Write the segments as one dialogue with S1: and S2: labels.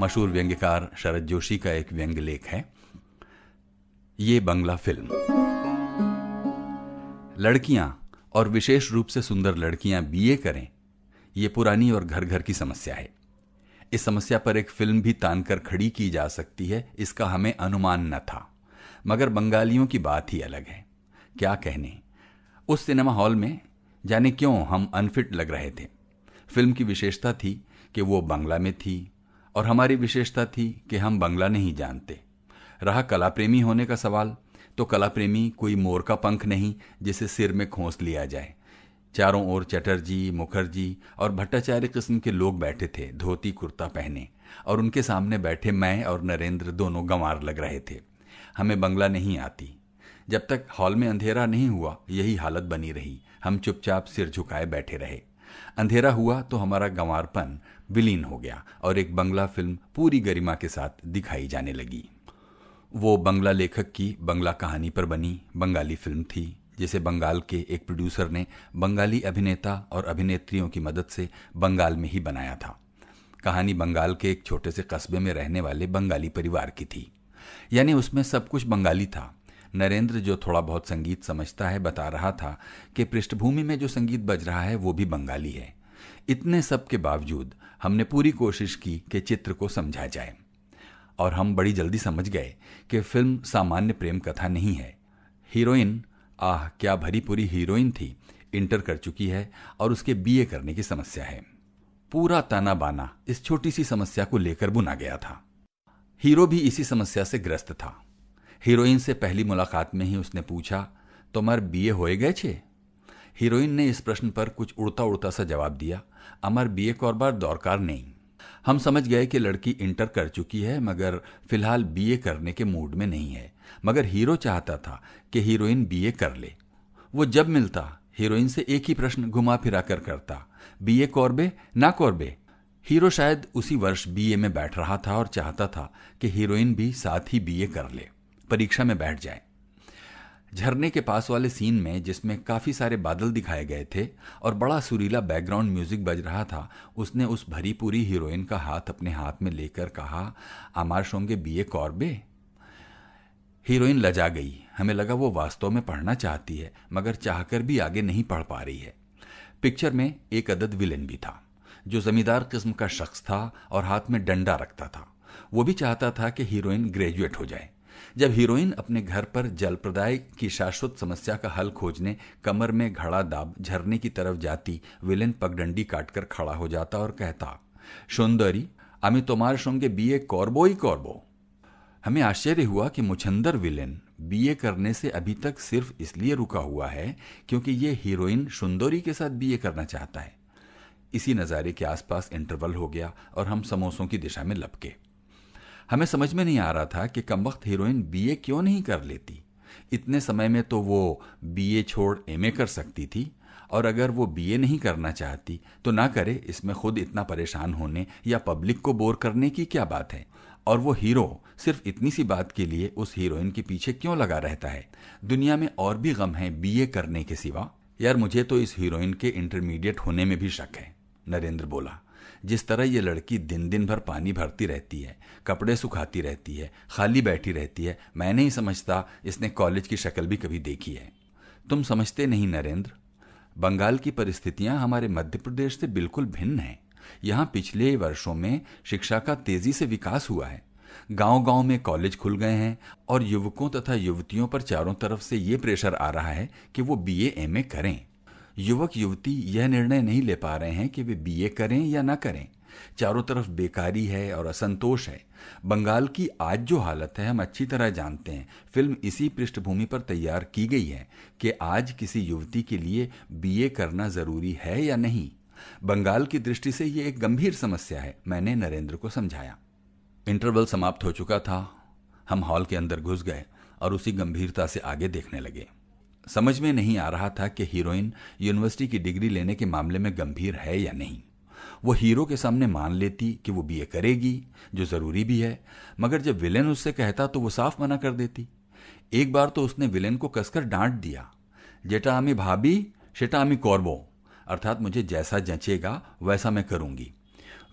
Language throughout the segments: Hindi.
S1: मशहूर व्यंग्यकार शरद जोशी का एक व्यंग्य लेख है ये बंगला फिल्म लड़कियां और विशेष रूप से सुंदर लड़कियां बीए करें ये पुरानी और घर घर की समस्या है इस समस्या पर एक फिल्म भी तानकर खड़ी की जा सकती है इसका हमें अनुमान न था मगर बंगालियों की बात ही अलग है क्या कहने उस सिनेमा हॉल में जाने क्यों हम अनफिट लग रहे थे फिल्म की विशेषता थी कि वो बंगला में थी और हमारी विशेषता थी कि हम बंगला नहीं जानते रहा कला प्रेमी होने का सवाल तो कला प्रेमी कोई मोर का पंख नहीं जिसे सिर में खोस लिया जाए चारों ओर चटर्जी मुखर्जी और भट्टाचार्य किस्म के लोग बैठे थे धोती कुर्ता पहने और उनके सामने बैठे मैं और नरेंद्र दोनों गंवार लग रहे थे हमें बंगला नहीं आती जब तक हॉल में अंधेरा नहीं हुआ यही हालत बनी रही हम चुपचाप सिर झुकाए बैठे रहे अंधेरा हुआ तो हमारा गंवारपन विलीन हो गया और एक बंगला फिल्म पूरी गरिमा के साथ दिखाई जाने लगी वो बंगला लेखक की बंगला कहानी पर बनी बंगाली फिल्म थी जिसे बंगाल के एक प्रोड्यूसर ने बंगाली अभिनेता और अभिनेत्रियों की मदद से बंगाल में ही बनाया था कहानी बंगाल के एक छोटे से कस्बे में रहने वाले बंगाली परिवार की थी यानी उसमें सब कुछ बंगाली था नरेंद्र जो थोड़ा बहुत संगीत समझता है बता रहा था कि पृष्ठभूमि में जो संगीत बज रहा है वो भी बंगाली है इतने सब के बावजूद हमने पूरी कोशिश की कि चित्र को समझा जाए और हम बड़ी जल्दी समझ गए कि फिल्म सामान्य प्रेम कथा नहीं है हीरोइन आह क्या भरी पूरी हीरोइन थी इंटर कर चुकी है और उसके बीए करने की समस्या है पूरा ताना बाना इस छोटी सी समस्या को लेकर बुना गया था हीरो भी इसी समस्या से ग्रस्त था हीरोइन से पहली मुलाकात में ही उसने पूछा तुम्हार बीए होए गए छे हीरोइन ने इस प्रश्न पर कुछ उड़ता उड़ता सा जवाब दिया अमर बीए को और बार दौरकार नहीं हम समझ गए कि लड़की इंटर कर चुकी है मगर फिलहाल बीए करने के मूड में नहीं है मगर हीरो चाहता था कि हीरोइन बीए कर ले वो जब मिलता हीरोइन से एक ही प्रश्न घुमा फिरा कर करता बीए कौरबे ना कौरबे हीरो शायद उसी वर्ष बीए में बैठ रहा था और चाहता था कि हीरोइन भी साथ ही बीए कर ले परीक्षा में बैठ जाए झरने के पास वाले सीन में जिसमें काफ़ी सारे बादल दिखाए गए थे और बड़ा सुरीला बैकग्राउंड म्यूजिक बज रहा था उसने उस भरी पूरी हीरोइन का हाथ अपने हाथ में लेकर कहा आमार शोंगे बी ए कॉर्बे हीरोइन लजा गई हमें लगा वो वास्तव में पढ़ना चाहती है मगर चाहकर भी आगे नहीं पढ़ पा रही है पिक्चर में एक अदद विलेन भी था जो जमींदार किस्म का शख्स था और हाथ में डंडा रखता था वो भी चाहता था कि हीरोइन ग्रेजुएट हो जाए जब हीरोइन अपने घर पर जलप्रदाय की शाश्वत समस्या का हल खोजने कमर में घड़ा दाब झरने की तरफ जाती विलेन पगडंडी काटकर खड़ा हो जाता और कहता सुंदरी संगे बी ए कौरबो ही कौरबो हमें आश्चर्य हुआ कि मुछंदर विलेन बीए करने से अभी तक सिर्फ इसलिए रुका हुआ है क्योंकि ये हीरोइन सुंदरी के साथ बीए करना चाहता है इसी नज़ारे के आसपास इंटरवल हो गया और हम समोसों की दिशा में लपके हमें समझ में नहीं आ रहा था कि कम वक्त हीरोइन बीए क्यों नहीं कर लेती इतने समय में तो वो बीए छोड़ एमए कर सकती थी और अगर वो बीए नहीं करना चाहती तो ना करे इसमें खुद इतना परेशान होने या पब्लिक को बोर करने की क्या बात है और वो हीरो सिर्फ इतनी सी बात के लिए उस हीरोइन के पीछे क्यों लगा रहता है दुनिया में और भी गम है बीए करने के सिवा यार मुझे तो इस हीरोइन के इंटरमीडिएट होने में भी शक है नरेंद्र बोला जिस तरह ये लड़की दिन दिन भर पानी भरती रहती है कपड़े सुखाती रहती है खाली बैठी रहती है मैं नहीं समझता इसने कॉलेज की शक्ल भी कभी देखी है तुम समझते नहीं नरेंद्र बंगाल की परिस्थितियां हमारे मध्य प्रदेश से बिल्कुल भिन्न हैं यहाँ पिछले वर्षों में शिक्षा का तेजी से विकास हुआ है गांव गांव में कॉलेज खुल गए हैं और युवकों तथा युवतियों पर चारों तरफ से ये प्रेशर आ रहा है कि वो बीए एमए करें युवक युवती यह निर्णय नहीं ले पा रहे हैं कि वे बीए करें या ना करें चारों तरफ बेकारी है और असंतोष है बंगाल की आज जो हालत है हम अच्छी तरह जानते हैं फिल्म इसी पृष्ठभूमि पर तैयार की गई है कि आज किसी युवती के लिए बीए करना जरूरी है या नहीं बंगाल की दृष्टि से यह एक गंभीर समस्या है मैंने नरेंद्र को समझाया इंटरवल समाप्त हो चुका था हम हॉल के अंदर घुस गए और उसी गंभीरता से आगे देखने लगे समझ में नहीं आ रहा था कि हीरोइन यूनिवर्सिटी की डिग्री लेने के मामले में गंभीर है या नहीं वो हीरो के सामने मान लेती कि वो बीए करेगी जो ज़रूरी भी है मगर जब विलेन उससे कहता तो वो साफ मना कर देती एक बार तो उसने विलेन को कसकर डांट दिया जेटा आमी भाभी शेटा आमी कौरबो अर्थात मुझे जैसा जंचेगा वैसा मैं करूंगी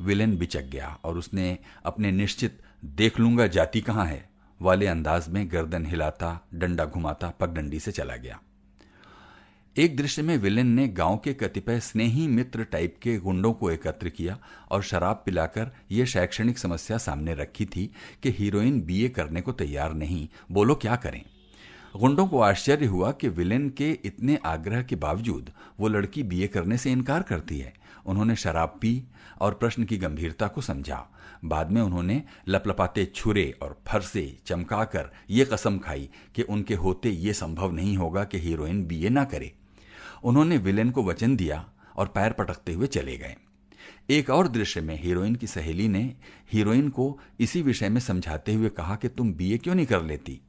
S1: विलेन बिचक गया और उसने अपने निश्चित देख लूंगा जाति कहाँ है वाले अंदाज में गर्दन हिलाता डंडा घुमाता पगडंडी से चला गया एक दृश्य में विलेन ने गांव के कतिपय स्नेही मित्र टाइप के गुंडों को एकत्र किया और शराब पिलाकर यह शैक्षणिक समस्या सामने रखी थी कि हीरोइन बीए करने को तैयार नहीं बोलो क्या करें गुंडों को आश्चर्य हुआ कि विलेन के इतने आग्रह के बावजूद वो लड़की बीए करने से इनकार करती है उन्होंने शराब पी और प्रश्न की गंभीरता को समझा बाद में उन्होंने लपलपाते छुरे और फरसे चमकाकर ये कसम खाई कि उनके होते ये संभव नहीं होगा कि हीरोइन बीए ना करे उन्होंने विलेन को वचन दिया और पैर पटकते हुए चले गए एक और दृश्य में हीरोइन की सहेली ने हीरोइन को इसी विषय में समझाते हुए कहा कि तुम बीए क्यों नहीं कर लेती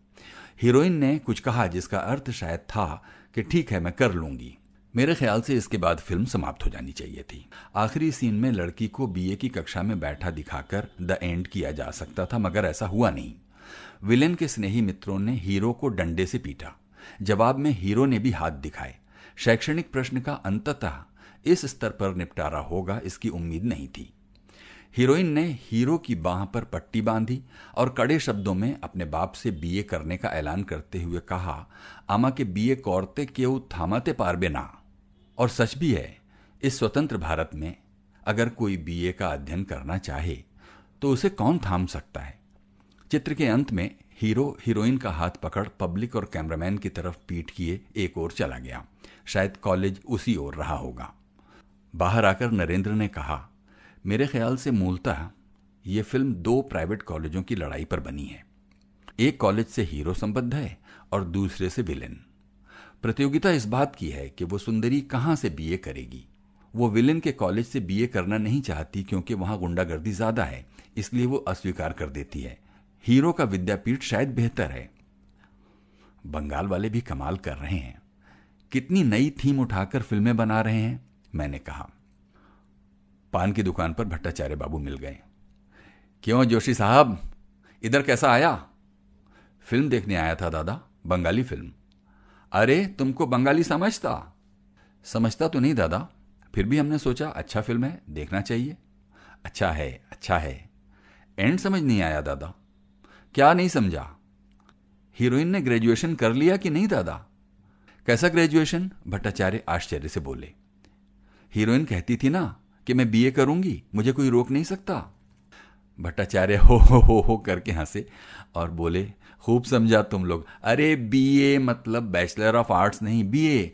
S1: हीरोइन ने कुछ कहा जिसका अर्थ शायद था कि ठीक है मैं कर लूंगी मेरे ख्याल से इसके बाद फिल्म समाप्त हो जानी चाहिए थी आखिरी सीन में लड़की को बीए की कक्षा में बैठा दिखाकर द एंड किया जा सकता था मगर ऐसा हुआ नहीं विलेन के स्नेही मित्रों ने हीरो को डंडे से पीटा जवाब में हीरो ने भी हाथ दिखाए शैक्षणिक प्रश्न का अंततः इस स्तर पर निपटारा होगा इसकी उम्मीद नहीं थी हीरोइन ने हीरो की बाह पर पट्टी बांधी और कड़े शब्दों में अपने बाप से बीए करने का ऐलान करते हुए कहा आमा के बीए कौरते केऊ थामाते पारबे ना और सच भी है इस स्वतंत्र भारत में अगर कोई बीए का अध्ययन करना चाहे तो उसे कौन थाम सकता है चित्र के अंत में हीरो हीरोइन का हाथ पकड़ पब्लिक और कैमरामैन की तरफ पीट किए एक ओर चला गया शायद कॉलेज उसी ओर रहा होगा बाहर आकर नरेंद्र ने कहा मेरे ख्याल से मूलतः ये फिल्म दो प्राइवेट कॉलेजों की लड़ाई पर बनी है एक कॉलेज से हीरो संबद्ध है और दूसरे से विलेन प्रतियोगिता इस बात की है कि वो सुंदरी कहाँ से बीए करेगी वो विलेन के कॉलेज से बीए करना नहीं चाहती क्योंकि वहाँ गुंडागर्दी ज्यादा है इसलिए वो अस्वीकार कर देती है हीरो का विद्यापीठ शायद बेहतर है बंगाल वाले भी कमाल कर रहे हैं कितनी नई थीम उठाकर फिल्में बना रहे हैं मैंने कहा पान की दुकान पर भट्टाचार्य बाबू मिल गए क्यों जोशी साहब इधर कैसा आया फिल्म देखने आया था दादा बंगाली फिल्म अरे तुमको बंगाली समझता समझता तो नहीं दादा फिर भी हमने सोचा अच्छा फिल्म है देखना चाहिए अच्छा है अच्छा है एंड समझ नहीं आया दादा क्या नहीं समझा हीरोइन ने ग्रेजुएशन कर लिया कि नहीं दादा कैसा ग्रेजुएशन भट्टाचार्य आश्चर्य से बोले हीरोइन कहती थी ना कि मैं बीए करूंगी मुझे कोई रोक नहीं सकता भट्टाचार्य हो हो हो हो करके हंसे और बोले खूब समझा तुम लोग अरे बीए मतलब बैचलर ऑफ आर्ट्स नहीं बीए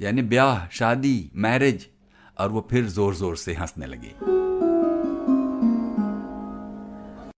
S1: यानी ब्याह शादी मैरिज और वो फिर जोर जोर से हंसने लगी